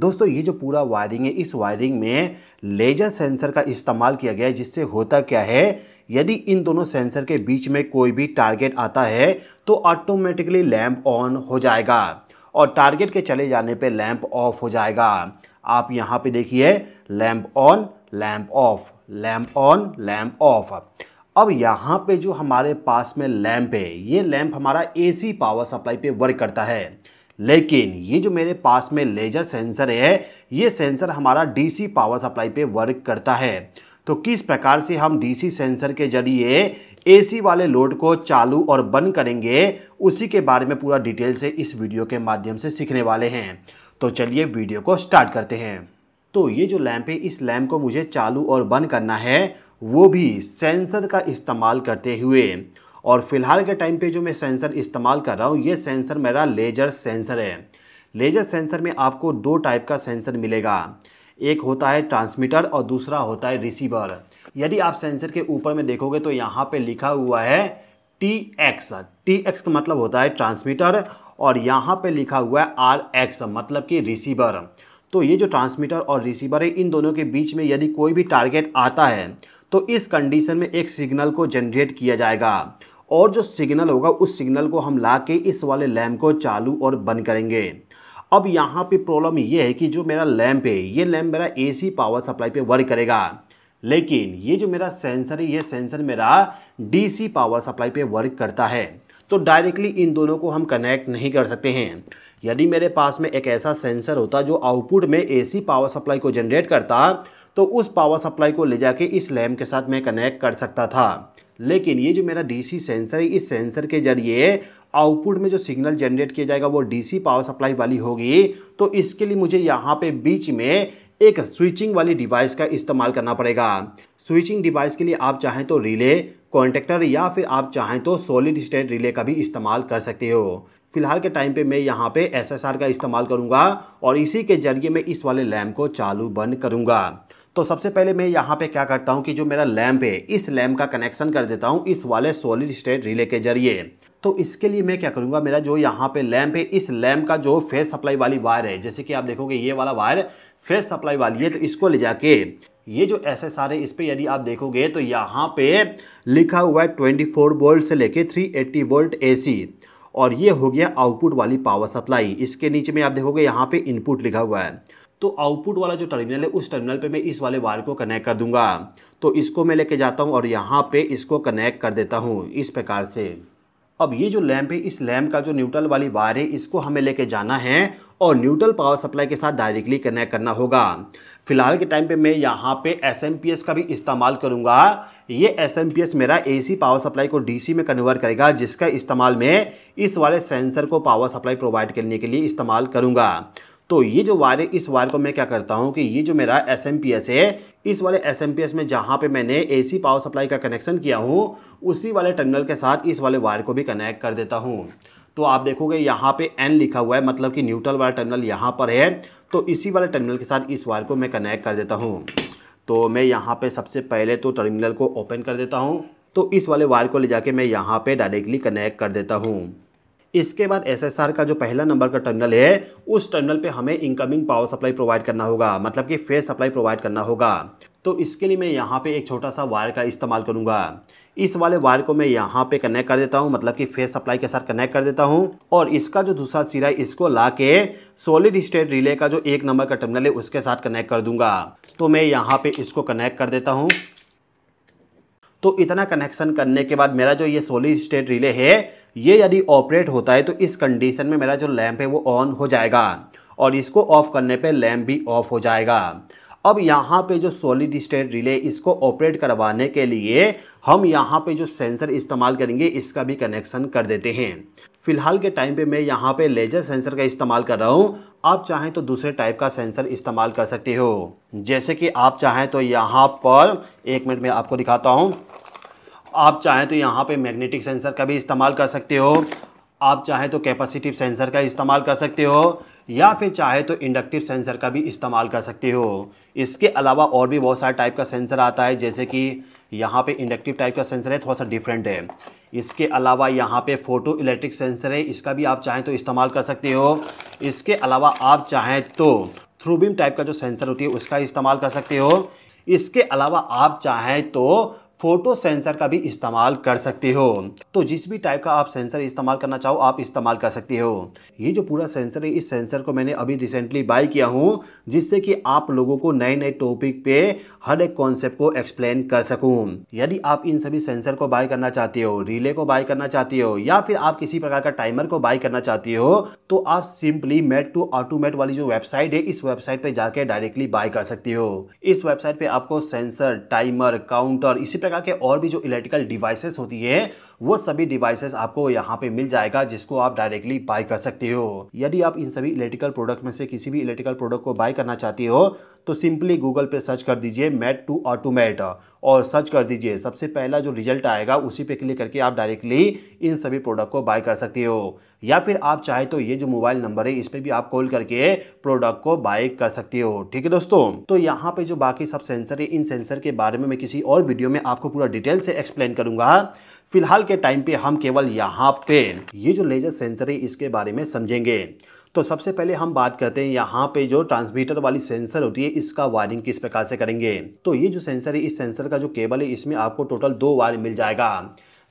दोस्तों ये जो पूरा वायरिंग है इस वायरिंग में लेजर सेंसर का इस्तेमाल किया गया है जिससे होता क्या है यदि इन दोनों सेंसर के बीच में कोई भी टारगेट आता है तो ऑटोमेटिकली लैंप ऑन हो जाएगा और टारगेट के चले जाने पे लैंप ऑफ हो जाएगा आप यहाँ पे देखिए lamp on lamp off lamp on lamp off अब यहाँ पे जो हमारे पास में लैंप है ये लैंप हमारा एसी पावर सप्लाई पे वर्क करता है लेकिन ये जो मेरे पास में लेजर सेंसर है ये सेंसर हमारा डीसी पावर सप्लाई पे वर्क करता है तो किस प्रकार से हम डीसी सेंसर के जरिए एसी वाले लोड को चालू और बंद करेंगे उसी के बारे में पूरा डिटेल से इस वीडियो के माध्यम से सीखने वाले हैं तो चलिए वीडियो को स्टार्ट करते हैं तो ये जो लैम्प है इस लैम्प को मुझे चालू और बंद करना है वो भी सेंसर का इस्तेमाल करते हुए और फिलहाल के टाइम पे जो मैं सेंसर इस्तेमाल कर रहा हूँ ये सेंसर मेरा लेजर सेंसर है लेजर सेंसर में आपको दो टाइप का सेंसर मिलेगा एक होता है ट्रांसमीटर और दूसरा होता है रिसीवर यदि आप सेंसर के ऊपर में देखोगे तो यहाँ पर लिखा हुआ है टी एक्स टी एक्स का मतलब होता है ट्रांसमीटर और यहाँ पे लिखा हुआ है आर एक्स मतलब कि रिसीवर तो ये जो ट्रांसमीटर और रिसीवर है इन दोनों के बीच में यदि कोई भी टारगेट आता है तो इस कंडीशन में एक सिग्नल को जनरेट किया जाएगा और जो सिग्नल होगा उस सिग्नल को हम ला के इस वाले लैम्प को चालू और बंद करेंगे अब यहाँ पे प्रॉब्लम ये है कि जो मेरा लैम्प है ये लैम्प मेरा एसी पावर सप्लाई पे वर्क करेगा लेकिन ये जो मेरा सेंसर है ये सेंसर मेरा डीसी पावर सप्लाई पे वर्क करता है तो डायरेक्टली इन दोनों को हम कनेक्ट नहीं कर सकते हैं यदि मेरे पास में एक ऐसा सेंसर होता जो आउटपुट में एसी पावर सप्लाई को जनरेट करता तो उस पावर सप्लाई को ले जाके इस लैम्प के साथ मैं कनेक्ट कर सकता था लेकिन ये जो मेरा डीसी सेंसर है इस सेंसर के जरिए आउटपुट में जो सिग्नल जनरेट किया जाएगा वो डीसी पावर सप्लाई वाली होगी तो इसके लिए मुझे यहाँ पे बीच में एक स्विचिंग वाली डिवाइस का इस्तेमाल करना पड़ेगा स्विचिंग डिवाइस के लिए आप चाहें तो रिले कॉन्टेक्टर या फिर आप चाहें तो सॉलिड स्टेट रिले का भी इस्तेमाल कर सकते हो फिलहाल के टाइम पे मैं यहाँ पे एसएसआर का इस्तेमाल करूँगा और इसी के जरिए मैं इस वाले लैम्प को चालू बंद करूँगा तो सबसे पहले मैं यहाँ पे क्या करता हूँ कि जो मेरा लैम्प है इस लैम्प का कनेक्शन कर देता हूँ इस वाले सोलिड स्टेट रिले के जरिए तो इसके लिए मैं क्या करूँगा मेरा जो यहाँ पे लैम्प है इस लैम्प का जो फेस सप्लाई वाली वायर है जैसे कि आप देखोगे ये वाला वायर फेस सप्लाई वाली है तो इसको ले जाके ये जो एस एस आर है इस पर यदि आप देखोगे तो यहाँ पे लिखा हुआ है फोर वोल्ट से लेके एट्टी वोल्ट सी और ये हो गया आउटपुट वाली पावर सप्लाई इसके नीचे में आप देखोगे यहाँ पे इनपुट लिखा हुआ है तो आउटपुट वाला जो टर्मिनल है उस टर्मिनल पे मैं इस वाले वायर को कनेक्ट कर दूंगा तो इसको मैं लेके जाता हूँ और यहाँ पे इसको कनेक्ट कर देता हूँ इस प्रकार से अब ये जो लैम्प है इस लैम्प का जो न्यूट्रल वाली वायर है इसको हमें लेके जाना है और न्यूट्रल पावर सप्लाई के साथ डायरेक्टली कनेक्ट करना होगा फिलहाल के टाइम पे मैं यहाँ पे एस का भी इस्तेमाल करूँगा ये एस मेरा एसी पावर सप्लाई को डीसी में कन्वर्ट करेगा जिसका इस्तेमाल मैं इस वाले सेंसर को पावर सप्लाई प्रोवाइड करने के लिए इस्तेमाल करूँगा तो ये जो वायर है इस वायर को मैं क्या करता हूँ कि ये जो मेरा एस एम पी एस है इस वाले एस एम पी एस में जहाँ पे मैंने ए सी पावर सप्लाई का कनेक्शन किया हूँ उसी वाले टर्मिनल के साथ इस वाले वायर को भी कनेक्ट कर देता हूँ तो आप देखोगे यहाँ पे एन लिखा हुआ है मतलब कि न्यूट्रल वाला टर्मिनल यहाँ पर है तो इसी वाले टर्मिनल के साथ इस वायर को मैं कनेक्ट कर देता हूँ तो मैं यहाँ पर सबसे पहले तो टर्मिनल को ओपन कर देता हूँ तो इस वाले वायर को ले जाके मैं यहाँ पर डायरेक्टली कनेक्ट कर देता हूँ इसके बाद एसएसआर का जो पहला नंबर का टर्मिनल है उस टर्मिनल पे हमें इनकमिंग पावर सप्लाई प्रोवाइड करना होगा मतलब कि फेस सप्लाई प्रोवाइड करना होगा तो इसके लिए मैं यहाँ पे एक छोटा सा वायर का इस्तेमाल करूँगा इस वाले वायर को मैं यहाँ पे कनेक्ट कर देता हूँ मतलब कि फेस सप्लाई के साथ कनेक्ट कर देता हूँ और इसका जो दूसरा सिरा है इसको ला के सॉलिड स्टेट रिले का जो एक नंबर का टर्मिनल है उसके साथ कनेक्ट कर दूंगा तो मैं यहाँ पे इसको कनेक्ट कर देता हूँ तो इतना कनेक्शन करने के बाद मेरा जो ये सॉलिड स्टेट रिले है ये यदि ऑपरेट होता है तो इस कंडीशन में मेरा जो लैम्प है वो ऑन हो जाएगा और इसको ऑफ करने पे लैम्प भी ऑफ हो जाएगा अब यहाँ पे जो सॉलिड स्टेट रिले इसको ऑपरेट करवाने के लिए हम यहाँ पे जो सेंसर इस्तेमाल करेंगे इसका भी कनेक्शन कर देते हैं फिलहाल के टाइम पे मैं यहाँ पे लेजर सेंसर का इस्तेमाल कर रहा हूँ आप चाहें तो दूसरे टाइप का सेंसर इस्तेमाल कर सकते हो जैसे कि आप चाहें तो यहाँ पर एक मिनट में आपको दिखाता हूँ आप चाहें तो यहाँ पे मैग्नेटिक सेंसर का भी इस्तेमाल कर सकते हो आप चाहें तो कैपेसिटिव सेंसर का इस्तेमाल कर सकते हो या फिर चाहे तो इंडक्टिव सेंसर का भी इस्तेमाल कर सकते हो इसके अलावा और भी बहुत सारे टाइप का सेंसर आता है जैसे कि यहाँ पे इंडक्टिव टाइप का सेंसर है थोड़ा सा डिफरेंट है इसके अलावा यहाँ पे फ़ोटो इलेक्ट्रिक सेंसर है इसका भी आप चाहें तो इस्तेमाल कर सकते हो इसके अलावा आप चाहें तो थ्रूबिम टाइप का जो सेंसर होती है उसका इस्तेमाल कर सकते हो इसके अलावा आप चाहें तो फोटो सेंसर का भी इस्तेमाल कर सकते हो तो जिस भी टाइप का आप सेंसर इस्तेमाल करना चाहो आप इस्तेमाल कर सकते हो ये जो पूरा सेंसर है इस सेंसर को मैंने अभी रिसेंटली बाई किया हूँ जिससे कि आप लोगों को नए नए टॉपिक पे हर एक कॉन्सेप्ट को एक्सप्लेन कर सकूँ यदि आप इन सभी सेंसर को बाय करना चाहते हो रिले को बाय करना चाहते हो या फिर आप किसी प्रकार का टाइमर को बाय करना चाहते हो तो आप सिंपली मेट टू ऑटोमेट वाली जो वेबसाइट है इस वेबसाइट पे जाके डायरेक्टली बाय कर सकते हो इस वेबसाइट पे आपको सेंसर टाइमर काउंटर इसी प्रकार के और भी जो इलेक्ट्रिकल डिवाइसेस होती है वो सभी डिवाइसेस आपको यहाँ पे मिल जाएगा जिसको आप डायरेक्टली बाय कर सकते हो यदि आप इन सभी इलेक्ट्रिकल प्रोडक्ट में से किसी भी इलेक्ट्रिकल प्रोडक्ट को बाय करना चाहते हो तो सिंपली गूगल पे सर्च कर दीजिए मैट टू ऑटोमेट और सर्च कर दीजिए सबसे पहला जो रिजल्ट आएगा उसी पे क्लिक करके आप डायरेक्टली इन सभी प्रोडक्ट को बाय कर सकते हो या फिर आप चाहे तो ये जो मोबाइल नंबर है इस पर भी आप कॉल करके प्रोडक्ट को बाय कर सकते हो ठीक है दोस्तों तो यहाँ पे जो बाकी सब सेंसर है इन सेंसर के बारे में मैं किसी और वीडियो में आपको पूरा डिटेल से एक्सप्लेन करूंगा फिलहाल के टाइम पे हम केवल यहाँ पे ये जो लेजर सेंसर है इसके बारे में समझेंगे तो सबसे पहले हम बात करते हैं यहाँ पे जो ट्रांसमीटर वाली सेंसर होती है इसका वायरिंग किस प्रकार से करेंगे तो ये जो सेंसर है इस सेंसर का जो केबल है इसमें आपको टोटल दो वायर मिल जाएगा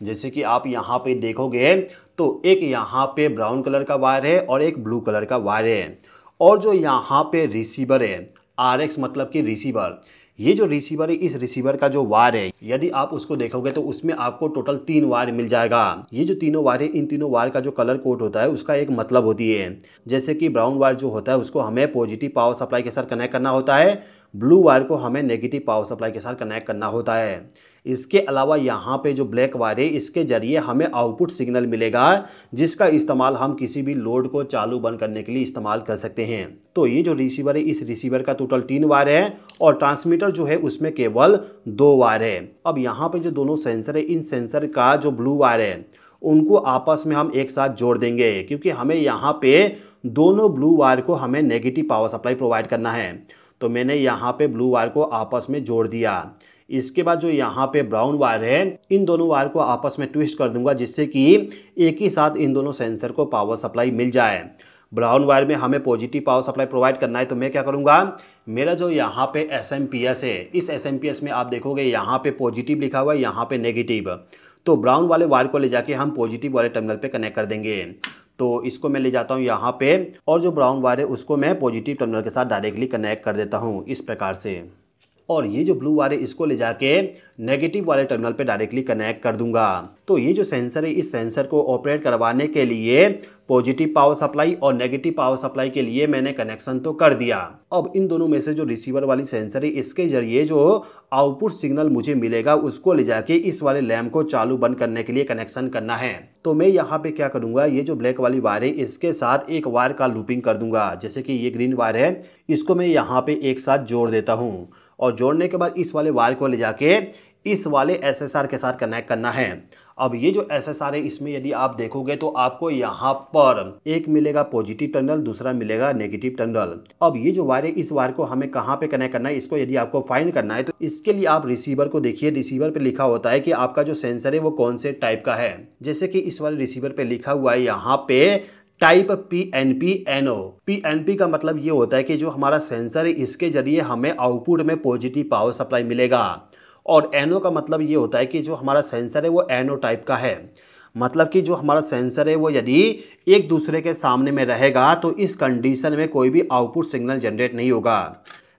जैसे कि आप यहाँ पे देखोगे तो एक यहाँ पे ब्राउन कलर का वायर है और एक ब्लू कलर का वायर है और जो यहाँ पे रिसीवर है आर मतलब कि रिसीवर ये जो रिसीवर है इस रिसीवर का जो वायर है यदि आप उसको देखोगे तो उसमें आपको टोटल तीन वायर मिल जाएगा ये जो तीनों वायर है इन तीनों वायर का जो कलर कोड होता है उसका एक मतलब होती है जैसे कि ब्राउन वायर जो होता है उसको हमें पॉजिटिव पावर सप्लाई के साथ कनेक्ट करना होता है ब्लू वायर को हमें नेगेटिव पावर सप्लाई के साथ कनेक्ट करना होता है इसके अलावा यहाँ पे जो ब्लैक वायर है इसके ज़रिए हमें आउटपुट सिग्नल मिलेगा जिसका इस्तेमाल हम किसी भी लोड को चालू बंद करने के लिए इस्तेमाल कर सकते हैं तो ये जो रिसीवर है इस रिसीवर का टोटल तीन वायर है और ट्रांसमीटर जो है उसमें केवल दो वायर है अब यहाँ पर जो दोनों सेंसर है इन सेंसर का जो ब्लू वायर है उनको आपस में हम एक साथ जोड़ देंगे क्योंकि हमें यहाँ पे दोनों ब्लू वायर को हमें नेगेटिव पावर सप्लाई प्रोवाइड करना है तो मैंने यहाँ पे ब्लू वायर को आपस में जोड़ दिया इसके बाद जो यहाँ पे ब्राउन वायर है इन दोनों वायर को आपस में ट्विस्ट कर दूंगा जिससे कि एक ही साथ इन दोनों सेंसर को पावर सप्लाई मिल जाए ब्राउन वायर में हमें पॉजिटिव पावर सप्लाई प्रोवाइड करना है तो मैं क्या करूँगा मेरा जो यहाँ पे एस है इस एस में आप देखोगे यहाँ पे पॉजिटिव लिखा हुआ है यहाँ पे नेगेटिव तो ब्राउन वाले वायर को ले जाके हम पॉजिटिव वाले टर्मिनल पे कनेक्ट कर देंगे तो इसको मैं ले जाता हूँ यहाँ पे और जो ब्राउन वायर है उसको मैं पॉजिटिव टर्मिनल के साथ डायरेक्टली कनेक्ट कर देता हूँ इस प्रकार से और ये जो ब्लू वायर है इसको ले जाके नेगेटिव वाले टर्मिनल पे डायरेक्टली कनेक्ट कर दूंगा तो ये जो सेंसर है इस सेंसर को ऑपरेट करवाने के लिए पॉजिटिव पावर सप्लाई और नेगेटिव पावर सप्लाई के लिए मैंने कनेक्शन तो कर दिया अब इन दोनों में से जो रिसीवर वाली सेंसर है इसके जरिए जो आउटपुट सिग्नल मुझे मिलेगा उसको ले जाके इस वाले लैम्प को चालू बंद करने के लिए कनेक्शन करना है तो मैं यहाँ पे क्या करूंगा ये जो ब्लैक वाली वायर है इसके साथ एक वायर का लूपिंग कर दूंगा जैसे कि ये ग्रीन वायर है इसको मैं यहाँ पे एक साथ जोड़ देता हूँ और जोड़ने के बाद इस वाले वायर को ले जाके इस वाले एसएसआर के साथ कनेक्ट करना है अब ये जो एस एस है इसमें यदि आप देखोगे तो आपको यहाँ पर एक मिलेगा पॉजिटिव टर्मिनल दूसरा मिलेगा नेगेटिव टर्मिनल अब ये जो वायर है इस वायर को हमें कहाँ पे कनेक्ट करना है इसको यदि आपको फाइंड करना है तो इसके लिए आप रिसीवर को देखिए रिसीवर पे लिखा होता है कि आपका जो सेंसर है वो कौन से टाइप का है जैसे कि इस वाले रिसीवर पे लिखा हुआ है यहाँ पे type P N P N O P N P का मतलब ये होता है कि जो हमारा सेंसर है इसके जरिए हमें आउटपुट में पॉजिटिव पावर सप्लाई मिलेगा और एन ओ का मतलब ये होता है कि जो हमारा सेंसर है वो एन ओ टाइप का है मतलब कि जो हमारा सेंसर है वो यदि एक दूसरे के सामने में रहेगा तो इस कंडीशन में कोई भी आउटपुट सिग्नल जनरेट नहीं होगा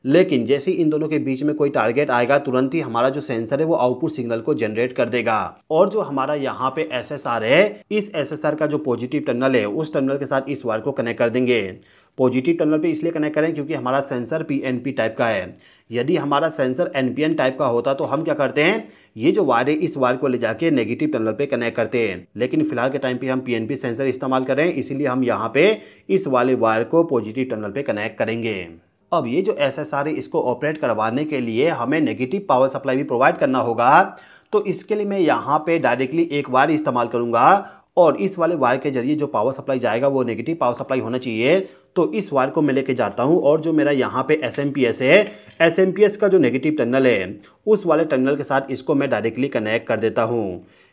लेकिन जैसे ही इन दोनों के बीच में कोई टारगेट आएगा तुरंत ही हमारा जो सेंसर है वो आउटपुट सिग्नल को जनरेट कर देगा और जो हमारा यहाँ पे एस है इस एस का जो पॉजिटिव टर्नल है उस टर्नल के साथ इस वायर को कनेक्ट कर देंगे पॉजिटिव टर्नल पे इसलिए कनेक्ट करें क्योंकि हमारा सेंसर पी टाइप का है यदि हमारा सेंसर एन टाइप का होता तो हम क्या करते हैं ये जो वायर है इस वायर को ले जाके नेगेटिव टनल पे कनेक्ट करते हैं लेकिन फिलहाल के टाइम पे हम पी सेंसर इस्तेमाल करें इसीलिए हम यहाँ पे इस वाले वायर को पॉजिटिव टनल पे कनेक्ट करेंगे अब ये जो एस एस आर इसको ऑपरेट करवाने के लिए हमें नेगेटिव पावर सप्लाई भी प्रोवाइड करना होगा तो इसके लिए मैं यहाँ पे डायरेक्टली एक वायर इस्तेमाल करूँगा और इस वाले वायर के जरिए जो पावर सप्लाई जाएगा वो नेगेटिव पावर सप्लाई होना चाहिए तो इस वायर को मैं लेके जाता हूँ और जो मेरा यहाँ पे एस एम पी एस है एस एम पी एस का जो नेगेटिव टर्नल है उस वाले टर्नल के साथ इसको मैं डायरेक्टली कनेक्ट कर देता हूँ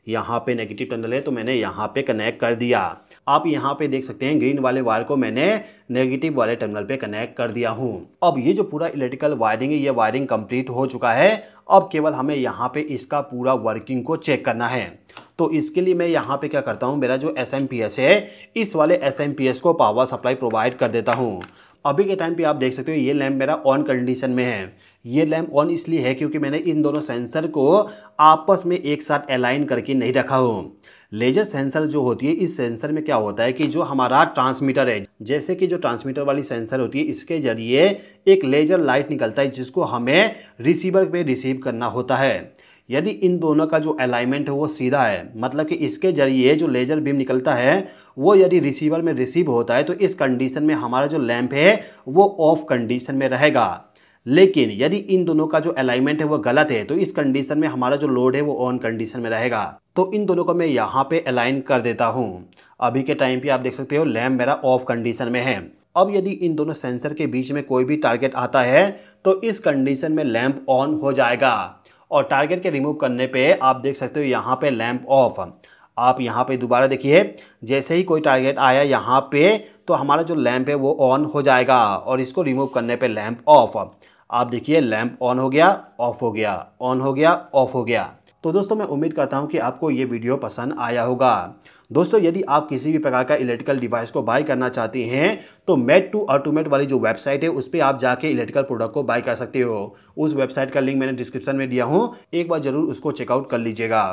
यहाँ पे नेगेटिव टर्नल है तो मैंने यहाँ पे कनेक्ट कर दिया आप यहाँ पे देख सकते हैं ग्रीन वाले वायर को मैंने नेगेटिव वाले टर्मिनल पे कनेक्ट कर दिया हूँ अब ये जो पूरा इलेक्ट्रिकल वायरिंग है ये वायरिंग कंप्लीट हो चुका है अब केवल हमें यहाँ पे इसका पूरा वर्किंग को चेक करना है तो इसके लिए मैं यहाँ पे क्या करता हूँ मेरा जो एस है इस वाले एस को पावर सप्लाई प्रोवाइड कर देता हूँ अभी के टाइम पे आप देख सकते हो ये लैम्प मेरा ऑन कंडीशन में है ये लैम्प ऑन इसलिए है क्योंकि मैंने इन दोनों सेंसर को आपस में एक साथ अलाइन करके नहीं रखा हूँ लेजर सेंसर जो होती है इस सेंसर में क्या होता है कि जो हमारा ट्रांसमीटर है जैसे कि जो ट्रांसमीटर वाली सेंसर होती है इसके जरिए एक लेजर लाइट निकलता है जिसको हमें रिसीवर पे रिसीव करना होता है यदि इन दोनों का जो अलाइनमेंट है वो सीधा है मतलब कि इसके जरिए जो लेजर बीम निकलता है वो यदि रिसीवर में रिसीव होता है तो इस कंडीशन में हमारा जो लैंप है वो ऑफ कंडीशन में रहेगा लेकिन यदि इन दोनों का जो अलाइनमेंट है वो गलत है तो इस कंडीशन में हमारा जो लोड है वो ऑन कंडीशन में रहेगा तो इन दोनों को मैं यहाँ पे अलाइन कर देता हूँ अभी के टाइम पे आप देख सकते हो लैम्प मेरा ऑफ कंडीशन में है अब यदि इन दोनों सेंसर के बीच में कोई भी टारगेट आता है तो इस कंडीशन में लैम्प ऑन हो जाएगा और टारगेट के रिमूव करने पे आप देख सकते हो यहाँ पे लैम्प ऑफ आप यहाँ पे दोबारा देखिए जैसे ही कोई टारगेट आया यहाँ पे तो हमारा जो लैम्प है वो ऑन हो जाएगा और इसको रिमूव करने पे लैम्प ऑफ आप देखिए लैम्प ऑन हो गया ऑफ हो गया ऑन हो गया ऑफ हो गया तो दोस्तों मैं उम्मीद करता हूँ कि आपको ये वीडियो पसंद आया होगा दोस्तों यदि आप किसी भी प्रकार का इलेक्ट्रिकल डिवाइस को बाय करना चाहते हैं तो मेट टू ऑटोमेट वाली जो वेबसाइट है उस पर आप जाके इलेक्ट्रिकल प्रोडक्ट को बाय कर सकते हो उस वेबसाइट का लिंक मैंने डिस्क्रिप्शन में दिया हूँ एक बार जरूर उसको चेकआउट कर लीजिएगा